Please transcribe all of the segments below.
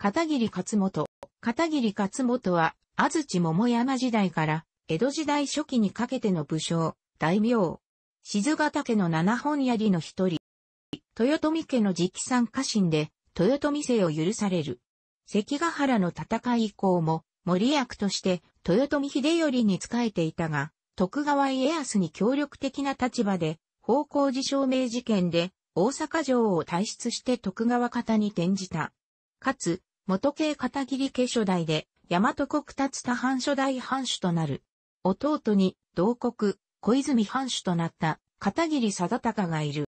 片桐勝本。片桐勝本は、安土桃山時代から、江戸時代初期にかけての武将、大名。静ヶ岳の七本槍の一人。豊臣家の直参家臣で、豊臣姓を許される。関ヶ原の戦い以降も、森役として豊臣秀頼に仕えていたが、徳川家康に協力的な立場で、方向寺証明事件で大阪城を退出して徳川方に転じた。かつ、元系片桐家初代で、大和国立多藩初代藩主となる。弟に、同国、小泉藩主となった、片桐貞隆がいる。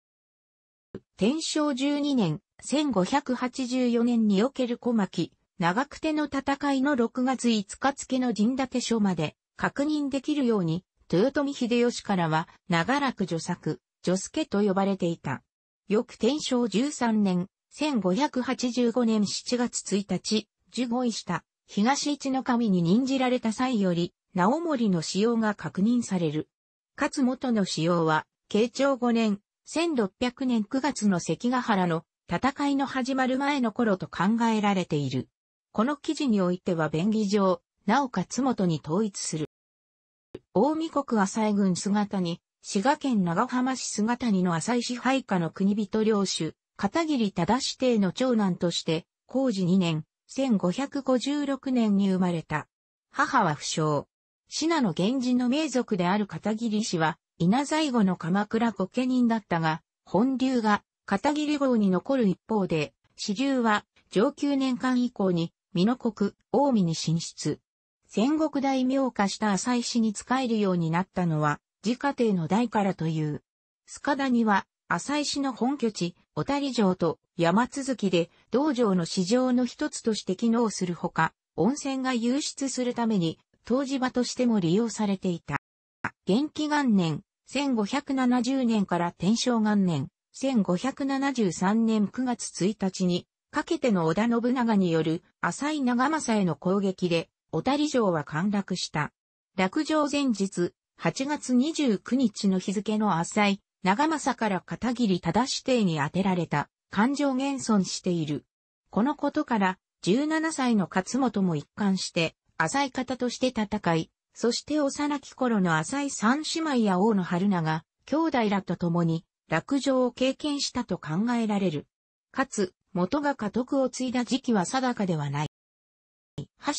天正12年、1584年における小牧、長久手の戦いの6月5日付の陣立書まで確認できるように、豊臣秀吉からは長らく女作、女助と呼ばれていた。翌天正13年、1585年7月1日、受護位した東一の神に任じられた際より、直盛の使用が確認される。勝元の使用は、慶長5年、1600年9月の関ヶ原の戦いの始まる前の頃と考えられている。この記事においては便宜上、なお勝元に統一する。大見国浅井軍姿に、滋賀県長浜市姿にの浅井支配下の国人領主、片桐忠指定の長男として、工事2年、1556年に生まれた。母は不詳。信濃源氏の名族である片桐氏は、稲在後の鎌倉御家人だったが、本流が片桐号に残る一方で、支流は上級年間以降に、美濃国、近江に進出。戦国大名化した浅井氏に仕えるようになったのは、自家庭の代からという。須賀谷は、浅井氏の本拠地、小谷城と山続きで道場の市場の一つとして機能するほか、温泉が湧出するために、湯治場としても利用されていた。元気元年、1570年から天正元年、1573年9月1日に、かけての織田信長による浅井長政への攻撃で、小谷城は陥落した。落城前日、8月29日の日付の浅井長政から片桐忠指定に当てられた、感情現存している。このことから、17歳の勝本も一貫して、浅い方として戦い、そして幼き頃の浅い三姉妹や王の春が、兄弟らと共に、落城を経験したと考えられる。かつ、元が家督を継いだ時期は定かではない。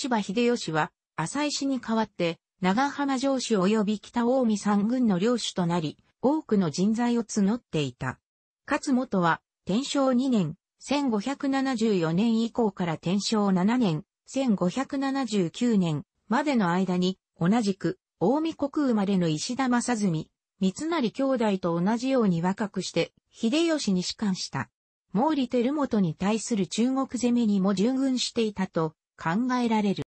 橋場秀吉は、浅井氏に代わって、長浜城主及び北大見三軍の領主となり、多くの人材を募っていた。勝本は、天正2年、1574年以降から天正7年、1579年までの間に、同じく、大見国生まれの石田正純、三成兄弟と同じように若くして、秀吉に仕官した。毛利輝元に対する中国攻めにも従軍していたと考えられる。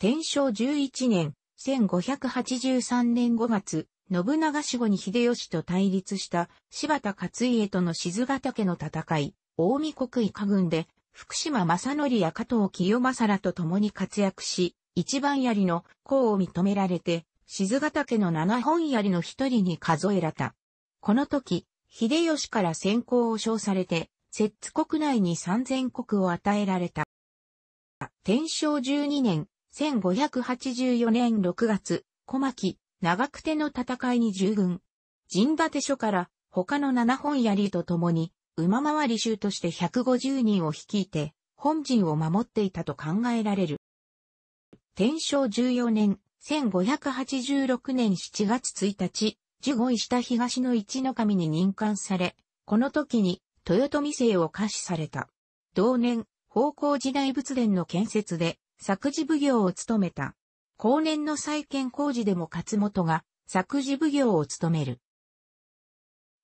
天正11年、1583年5月、信長死後に秀吉と対立した柴田勝家との静ヶ岳の戦い、大見国威家軍で、福島正則や加藤清正らと共に活躍し、一番槍の功を認められて、静ヶ岳の七本槍の一人に数えられた。この時、秀吉から先行を称されて、摂津国内に三千国を与えられた。天正十二年、1584年6月、小牧、長久手の戦いに従軍。陣立て書から他の七本槍と共に、馬回り衆として150人を率いて、本陣を守っていたと考えられる。天正14年、1586年7月1日、受護した東の一の神に任官され、この時に豊臣姓を可視された。同年、宝光寺代仏殿の建設で、作事奉行を務めた。後年の再建工事でも勝本が作事奉行を務める。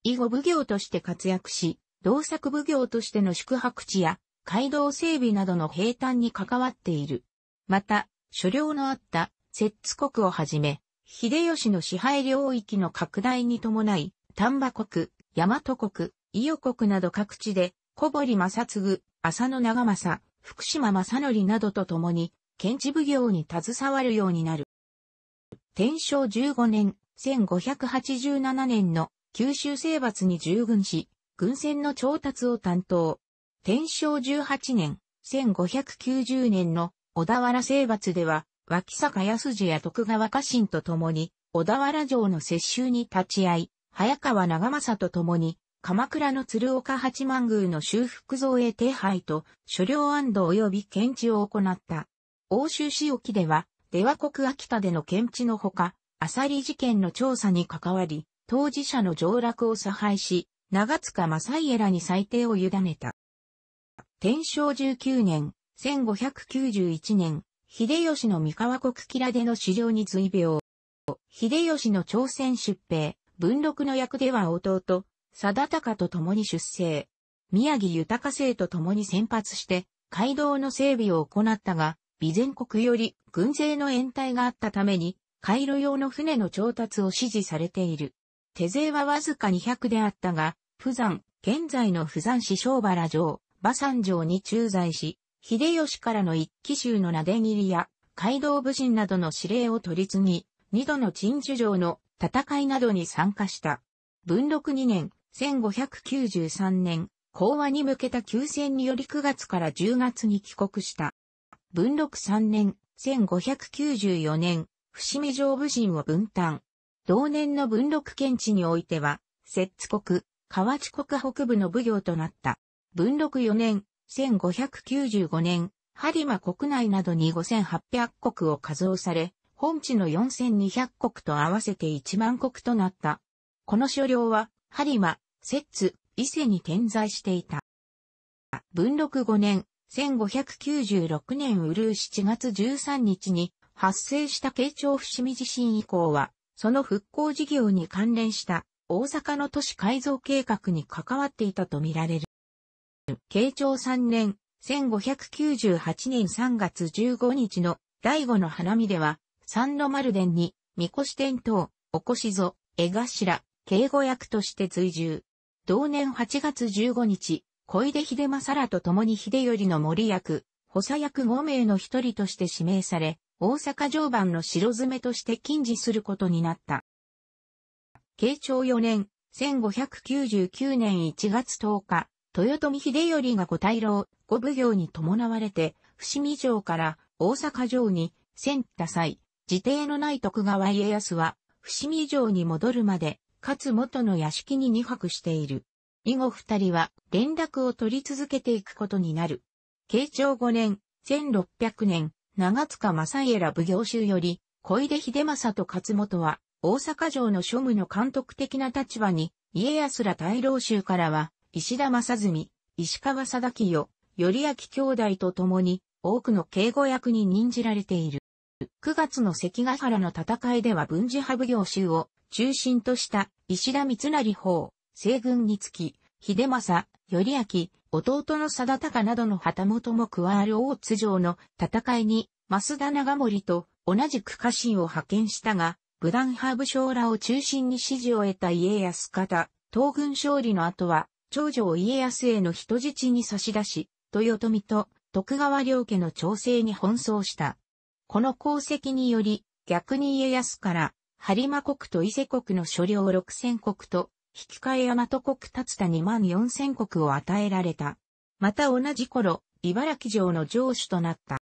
以後奉行として活躍し、同作奉行としての宿泊地や街道整備などの平坦に関わっている。また、所領のあった摂津国をはじめ、秀吉の支配領域の拡大に伴い、丹波国、大和国、伊予国など各地で、小堀正嗣、浅野長政、福島正則などと共に、検知奉行に携わるようになる。天正15年、1587年の九州征伐に従軍し、軍船の調達を担当。天正18年、1590年の小田原征伐では、脇坂安次や徳川家臣と共に、小田原城の接収に立ち会い、早川長政と共に、鎌倉の鶴岡八幡宮の修復造営手配と、所領安堵及び検知を行った。欧州市沖では、出羽国秋田での検知のほか、アサリ事件の調査に関わり、当事者の上落を差配し、長塚正家らに裁定を委ねた。天正19年、1591年、秀吉の三河国キラでの史上に随病。秀吉の朝鮮出兵、文禄の役では弟、定高と共に出征。宮城豊生と共に先発して、街道の整備を行ったが、備前国より軍勢の延滞があったために、回路用の船の調達を指示されている。手勢はわずか200であったが、富山、現在の富山市小原城、馬山城に駐在し、秀吉からの一騎衆の撫で切りや、街道武人などの指令を取り継ぎ、二度の陳樹城の戦いなどに参加した。文禄二年、1593年、講和に向けた休戦により9月から10月に帰国した。文禄3年、1594年、伏見城武神を分担。同年の文禄県地においては、摂津国、河内国北部の奉行となった。文禄4年、1595年、播磨国内などに5800国を加増され、本地の4200国と合わせて1万国となった。この所領は、播磨、摂津、伊勢に点在していた。文禄5年、1596年ウルー7月13日に発生した慶長伏見地震以降は、その復興事業に関連した大阪の都市改造計画に関わっていたとみられる。慶長3年、1598年3月15日の第五の花見では、三の丸殿に、三越伝等、おこしぞ、江頭、慶語役として追従。同年8月15日、小出秀政らと共に秀頼の森役、補佐役5名の一人として指名され、大阪城番の城詰めとして禁止することになった。慶長4年、1599年1月10日、豊臣秀頼が五大老、五奉行に伴われて、伏見城から大阪城に遷った際、自邸のない徳川家康は、伏見城に戻るまで、かつ元の屋敷に二泊している。以後二人は連絡を取り続けていくことになる。慶長五年、千六百年、長塚正家ら奉行衆より、小出秀政と勝本は、大阪城の庶務の監督的な立場に、家康ら大老衆からは、石田正澄、石川貞清、頼明兄弟と共に、多くの警護役に任じられている。9月の関ヶ原の戦いでは文字派奉行衆を中心とした石田三成法、西軍につき、秀政、頼明、弟の貞高などの旗本も加わる大津城の戦いに、増田長森と同じく家臣を派遣したが、武断派武将らを中心に支持を得た家康方、東軍勝利の後は、長女を家康への人質に差し出し、豊臣と徳川両家の調整に奔走した。この功績により、逆に家康から、播磨国と伊勢国の所領六千国と、引き換え山と国立田2万4千国を与えられた。また同じ頃、茨城城の城主となった。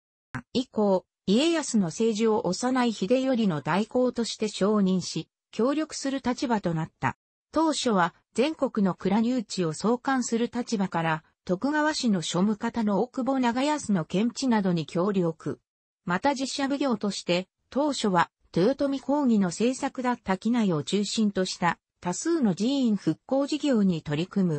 以降、家康の政治を幼い秀頼の代行として承認し、協力する立場となった。当初は全国の蔵入地を創刊する立場から、徳川氏の庶務方の大久保長安の検地などに協力。また実写奉行として、当初は豊臣公儀の政策だった機内を中心とした多数の寺院復興事業に取り組む。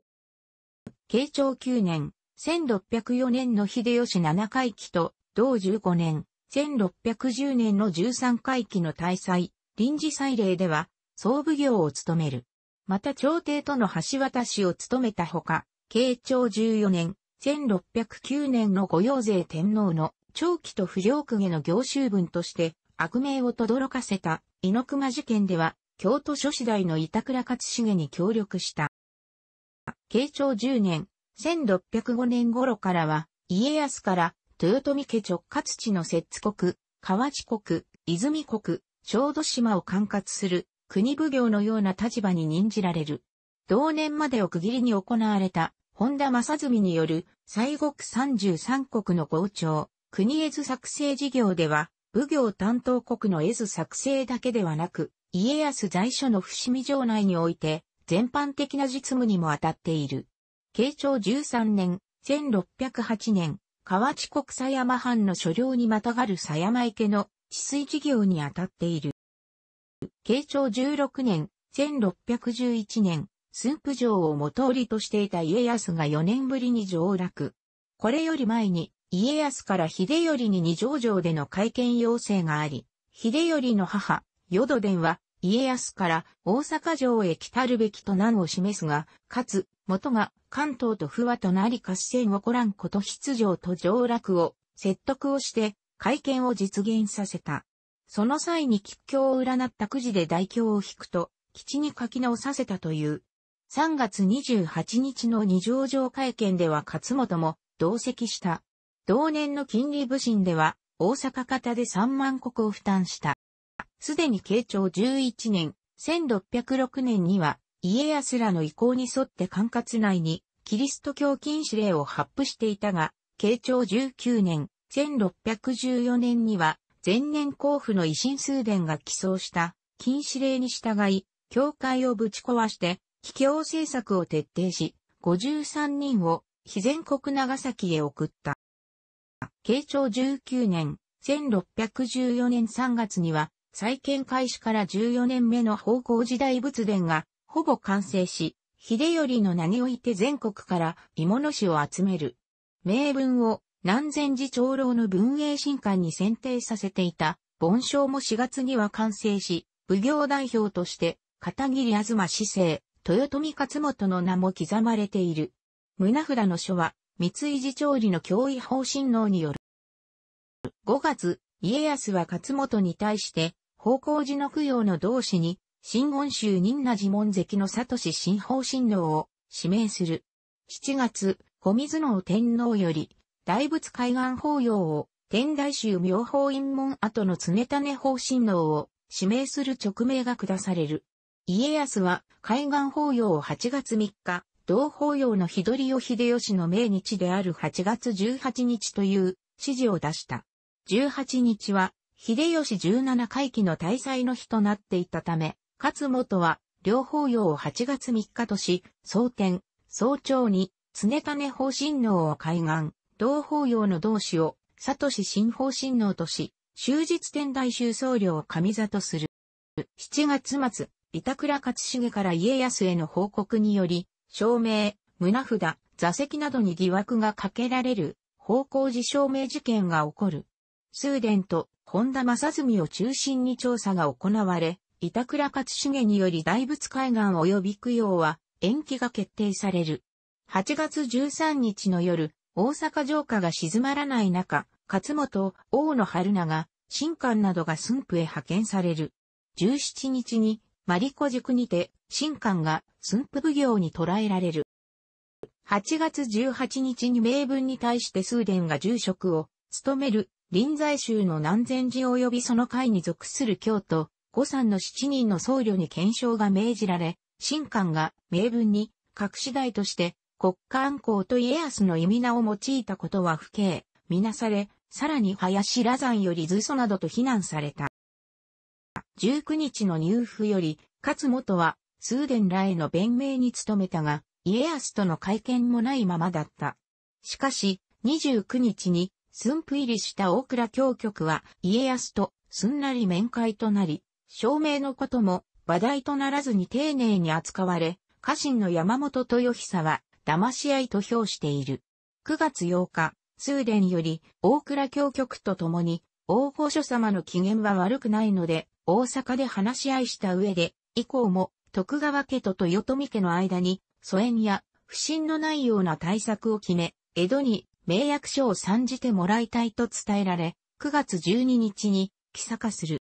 慶長9年、1604年の秀吉7回忌と、同15年、1610年の13回忌の大祭、臨時祭礼では、総奉行を務める。また朝廷との橋渡しを務めたほか、慶長14年、1609年の御用税天皇の長期と不良区への行衆分として悪名を轟かせた猪熊事件では京都諸市大の板倉勝重に協力した。慶長10年、1605年頃からは、家康から豊臣家直轄地の摂津国、河内国、泉国、小豆島を管轄する国奉行のような立場に任じられる。同年までを区切りに行われた本田正純による西国33国の校長、国絵図作成事業では、奉行担当国の絵図作成だけではなく、家康在所の伏見城内において、全般的な実務にも当たっている。慶長13年、1608年、河内国狭山藩の所領にまたがる狭山池の治水事業に当たっている。慶長16年、1611年、駿府城を元織としていた家康が4年ぶりに上落。これより前に、家康から秀頼に二条城での会見要請があり、秀頼の母、淀殿は、家康から大阪城へ来たるべきと難を示すが、かつ、元が関東と不和となり合戦をこらんこと必城と上落を説得をして、会見を実現させた。その際に吉凶を占ったくじで大凶を引くと、基地に書き直させたという。3月28日の二条城会見では勝本も同席した。同年の金利部審では、大阪方で3万国を負担した。すでに慶長11年、1606年には、家康らの意向に沿って管轄内に、キリスト教禁止令を発布していたが、慶長19年、1614年には、前年甲府の維新数伝が起草した禁止令に従い、教会をぶち壊して、秘境政策を徹底し、53人を、非全国長崎へ送った。慶長19年、1614年3月には、再建開始から14年目の宝光時代仏殿が、ほぼ完成し、秀頼の名において全国から鋳物師を集める。名文を南禅寺長老の文英新館に選定させていた、盆章も4月には完成し、武行代表として、片桐東市政、豊臣勝元の名も刻まれている。胸札の書は、三井寺調理の教位方針能による。5月、家康は勝本に対して、方向寺の供養の同志に、新言宗仁那寺門跡の里氏新法神道を指名する。7月、小水能天皇より、大仏海岸法要を、天台宗妙法院門跡の常種法神道を指名する勅命が下される。家康は海岸法要を8月3日、同法要の日取りを秀吉の命日である8月18日という指示を出した。18日は、秀吉17回忌の大祭の日となっていたため、勝本は、両方用を8月3日とし、蒼天、早朝に、常種方針能を開眼、同方用の同志を、佐都市新方針能とし、終日天台修僧侶を上座とする。7月末、板倉勝重から家康への報告により、証明、胸札、座席などに疑惑がかけられる、方向事証明事件が起こる。スーデンと本田正澄を中心に調査が行われ、板倉勝重により大仏海岸及び供養は延期が決定される。8月13日の夜、大阪城下が静まらない中、勝本、大野春長、新館などが駿府へ派遣される。17日に、マリコ塾にて、新館が駿府奉行に捕らえられる。8月18日に名分に対してスーデンが住職を務める臨済宗の南禅寺及びその会に属する京都、五山の七人の僧侶に検証が命じられ、新官が名分に、隠し台として、国家安公と家康の意味名を用いたことは不敬、みなされ、さらに林羅山より図祖などと非難された。19日の入府より、勝元は、スーデンらへの弁明に努めたが、家康との会見もないままだった。しかし、29日に、寸府入りした大倉京局は家康とすんなり面会となり、証明のことも話題とならずに丁寧に扱われ、家臣の山本豊久は騙し合いと評している。9月8日、通電より大倉京局と共に大御所様の機嫌は悪くないので、大阪で話し合いした上で、以降も徳川家と豊臣家の間に疎遠や不信のないような対策を決め、江戸に名役所を参じてもらいたいと伝えられ、9月12日に、帰査化する。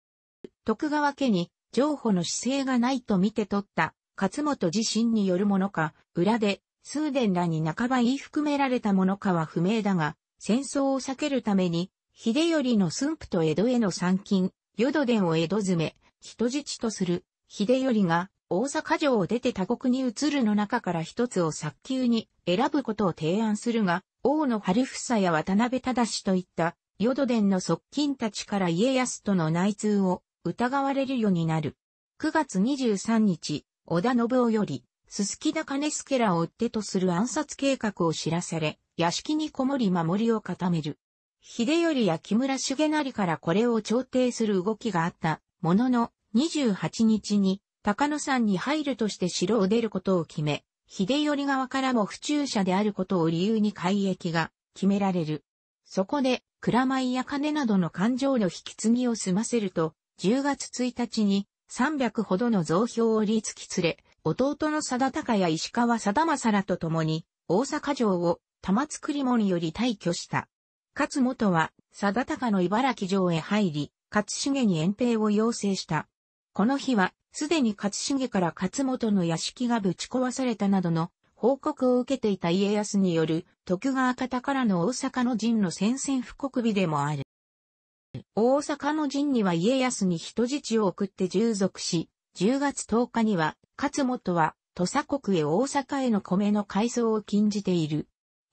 徳川家に、譲歩の姿勢がないと見て取った、勝本自身によるものか、裏で、数伝らに半ば言い含められたものかは不明だが、戦争を避けるために、秀頼の駿府と江戸への参勤、淀殿を江戸詰め、人質とする、秀頼が大阪城を出て他国に移るの中から一つを早急に選ぶことを提案するが、大野春房や渡辺忠といった、淀殿の側近たちから家康との内通を疑われるようになる。9月23日、織田信夫より、すすきだ金助らを追ってとする暗殺計画を知らされ、屋敷にこもり守りを固める。秀頼や木村重成からこれを調停する動きがあったものの、28日に高野山に入るとして城を出ることを決め、秀頼側からも府中者であることを理由に改易が決められる。そこで、蔵米や金などの勘定の引き継ぎを済ませると、10月1日に300ほどの増票を利付き連れ、弟の貞高や石川貞正らと共に、大阪城を玉造り門より退去した。勝元は、貞高の茨城城へ入り、勝重に遠兵を要請した。この日は、すでに勝重から勝本の屋敷がぶち壊されたなどの報告を受けていた家康による徳川方からの大阪の陣の宣戦布告日でもある。大阪の陣には家康に人質を送って従属し、10月10日には勝本は土佐国へ大阪への米の改装を禁じている。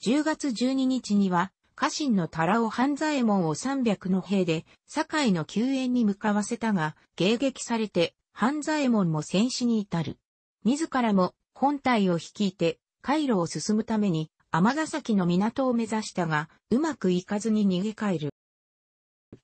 10月12日には家臣の太郎半左衛門を300の兵で、堺の救援に向かわせたが、迎撃されて、半左衛門も戦死に至る。自らも本体を率いて、回路を進むために、天ヶ崎の港を目指したが、うまくいかずに逃げ帰る。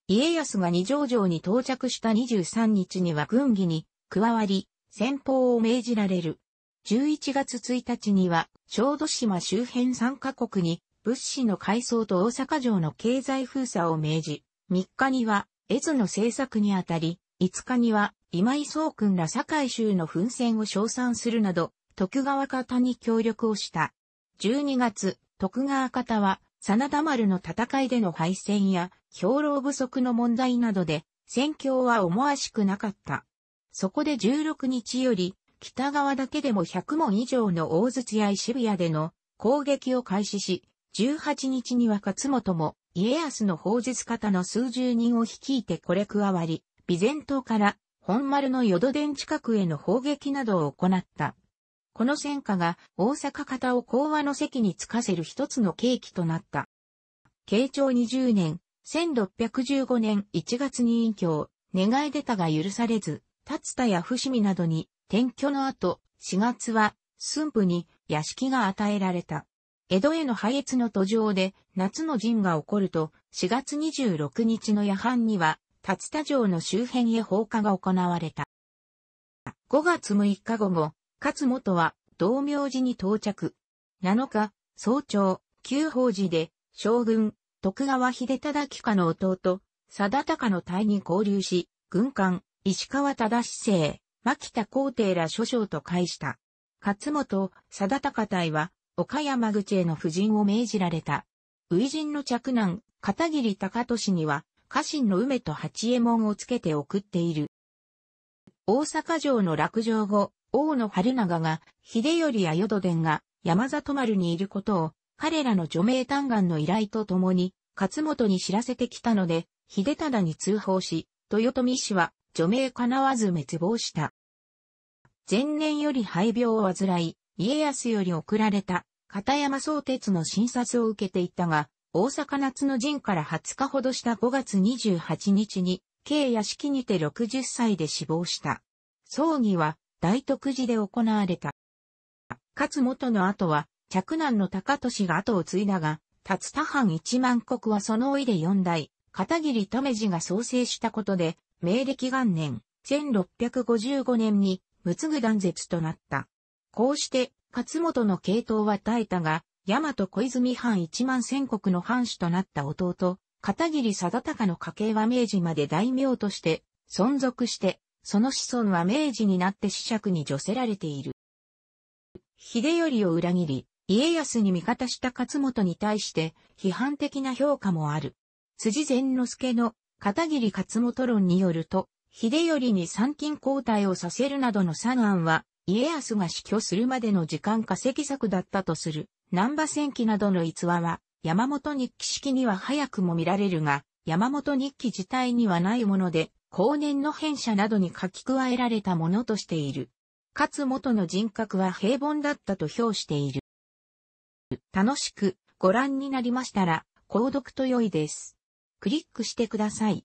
家康が二条城に到着した23日には軍議に加わり、先方を命じられる。11月1日には、小豆島周辺3カ国に物資の改装と大阪城の経済封鎖を命じ、3日には、絵図の制作にあたり、5日には今井宗君ら堺州の奮戦を称賛するなど、徳川方に協力をした。12月、徳川方は、真田丸の戦いでの敗戦や、兵糧不足の問題などで、戦況は思わしくなかった。そこで16日より、北側だけでも100門以上の大筒や渋谷での攻撃を開始し、18日には勝本も家康の砲術方の数十人を率いてこれ加わり、備前島から本丸の淀殿近くへの砲撃などを行った。この戦果が大阪方を講和の席につかせる一つの契機となった。慶長20年、1615年1月に隠居、願い出たが許されず、達田や伏見などに転居の後、4月は寸府に屋敷が与えられた。江戸への配越の途上で夏の陣が起こると、4月26日の夜半には竜田城の周辺へ放火が行われた。5月6日午後、勝本は道明寺に到着。7日、早朝、旧法寺で将軍、徳川秀忠家の弟、貞高の隊に交流し、軍艦、石川忠政、牧田皇帝ら諸将と会した。勝本、貞高隊は、岡山口への布陣を命じられた。初陣の着難、片桐高利には、家臣の梅と八右衛門をつけて送っている。大阪城の落城後、大野春長が、秀頼や淀殿が山里丸にいることを、彼らの除名嘆願の依頼とともに、勝本に知らせてきたので、秀忠に通報し、豊臣氏は除名叶わず滅亡した。前年より肺病を患い、家康より送られた、片山宗哲の診察を受けていたが、大阪夏の陣から20日ほどした5月28日に、慶屋敷にて60歳で死亡した。葬儀は大徳寺で行われた。勝元の後は、嫡男の高俊が後を継いだが、立田藩一万国はその老いで四代、片桐留寺が創生したことで、明暦元年、1655年に、むつぐ断絶となった。こうして、勝元の系統は耐えたが、大和小泉藩一万千国の藩主となった弟、片桐貞隆の家系は明治まで大名として存続して、その子孫は明治になって子爵に除せられている。秀頼を裏切り、家康に味方した勝本に対して批判的な評価もある。辻善之助の片桐勝本論によると、秀頼に参勤交代をさせるなどの参案は、家康が死去するまでの時間稼ぎ策だったとする南波戦記などの逸話は、山本日記式には早くも見られるが、山本日記自体にはないもので、後年の編者などに書き加えられたものとしている。かつ元の人格は平凡だったと評している。楽しくご覧になりましたら、購読と良いです。クリックしてください。